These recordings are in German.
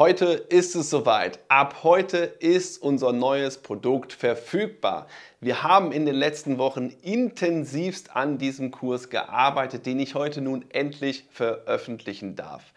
Heute ist es soweit. Ab heute ist unser neues Produkt verfügbar. Wir haben in den letzten Wochen intensivst an diesem Kurs gearbeitet, den ich heute nun endlich veröffentlichen darf.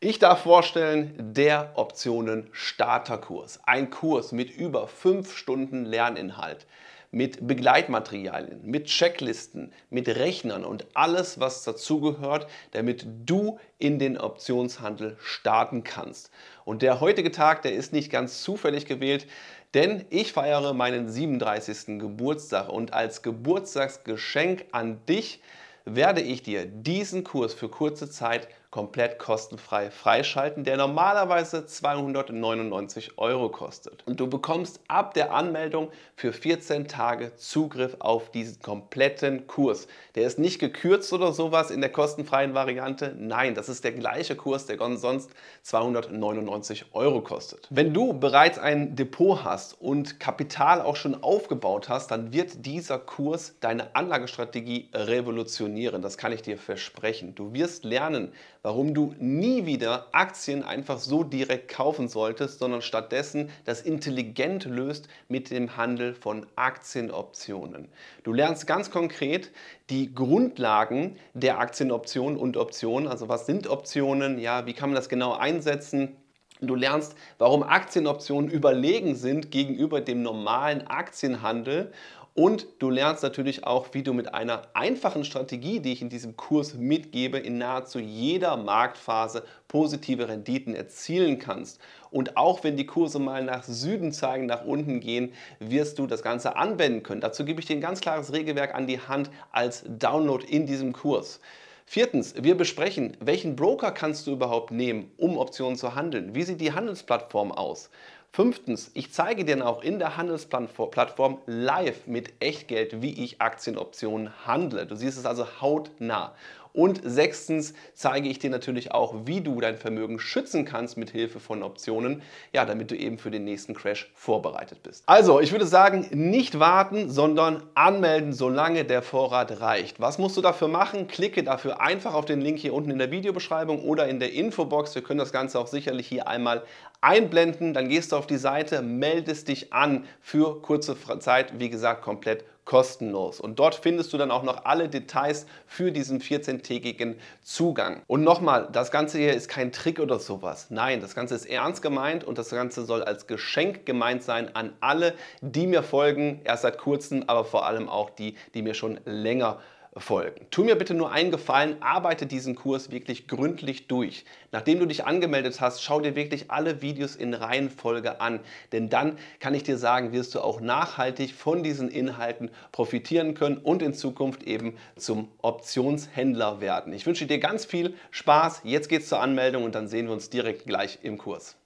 Ich darf vorstellen, der Optionen Starterkurs. Ein Kurs mit über fünf Stunden Lerninhalt, mit Begleitmaterialien, mit Checklisten, mit Rechnern und alles, was dazugehört, damit du in den Optionshandel starten kannst. Und der heutige Tag, der ist nicht ganz zufällig gewählt, denn ich feiere meinen 37. Geburtstag und als Geburtstagsgeschenk an dich werde ich dir diesen Kurs für kurze Zeit komplett kostenfrei freischalten, der normalerweise 299 Euro kostet. Und du bekommst ab der Anmeldung für 14 Tage Zugriff auf diesen kompletten Kurs. Der ist nicht gekürzt oder sowas in der kostenfreien Variante. Nein, das ist der gleiche Kurs, der sonst 299 Euro kostet. Wenn du bereits ein Depot hast und Kapital auch schon aufgebaut hast, dann wird dieser Kurs deine Anlagestrategie revolutionieren. Das kann ich dir versprechen. Du wirst lernen, warum du nie wieder Aktien einfach so direkt kaufen solltest, sondern stattdessen das intelligent löst mit dem Handel von Aktienoptionen. Du lernst ganz konkret die Grundlagen der Aktienoptionen und Optionen, also was sind Optionen, ja, wie kann man das genau einsetzen? Du lernst, warum Aktienoptionen überlegen sind gegenüber dem normalen Aktienhandel und du lernst natürlich auch, wie du mit einer einfachen Strategie, die ich in diesem Kurs mitgebe, in nahezu jeder Marktphase positive Renditen erzielen kannst. Und auch wenn die Kurse mal nach Süden zeigen, nach unten gehen, wirst du das Ganze anwenden können. Dazu gebe ich dir ein ganz klares Regelwerk an die Hand als Download in diesem Kurs. Viertens, wir besprechen, welchen Broker kannst du überhaupt nehmen, um Optionen zu handeln? Wie sieht die Handelsplattform aus? Fünftens, ich zeige dir auch in der Handelsplattform live mit Echtgeld, wie ich Aktienoptionen handle. Du siehst es also hautnah. Und sechstens zeige ich dir natürlich auch, wie du dein Vermögen schützen kannst mit Hilfe von Optionen, ja, damit du eben für den nächsten Crash vorbereitet bist. Also, ich würde sagen, nicht warten, sondern anmelden, solange der Vorrat reicht. Was musst du dafür machen? Klicke dafür einfach auf den Link hier unten in der Videobeschreibung oder in der Infobox. Wir können das Ganze auch sicherlich hier einmal einblenden. Dann gehst du auf die Seite, meldest dich an für kurze Zeit, wie gesagt, komplett kostenlos. Und dort findest du dann auch noch alle Details für diesen 14-tägigen Zugang. Und nochmal, das Ganze hier ist kein Trick oder sowas. Nein, das Ganze ist ernst gemeint und das Ganze soll als Geschenk gemeint sein an alle, die mir folgen, erst seit kurzem, aber vor allem auch die, die mir schon länger folgen folgen. Tu mir bitte nur einen Gefallen, arbeite diesen Kurs wirklich gründlich durch. Nachdem du dich angemeldet hast, schau dir wirklich alle Videos in Reihenfolge an, denn dann kann ich dir sagen, wirst du auch nachhaltig von diesen Inhalten profitieren können und in Zukunft eben zum Optionshändler werden. Ich wünsche dir ganz viel Spaß. Jetzt geht's zur Anmeldung und dann sehen wir uns direkt gleich im Kurs.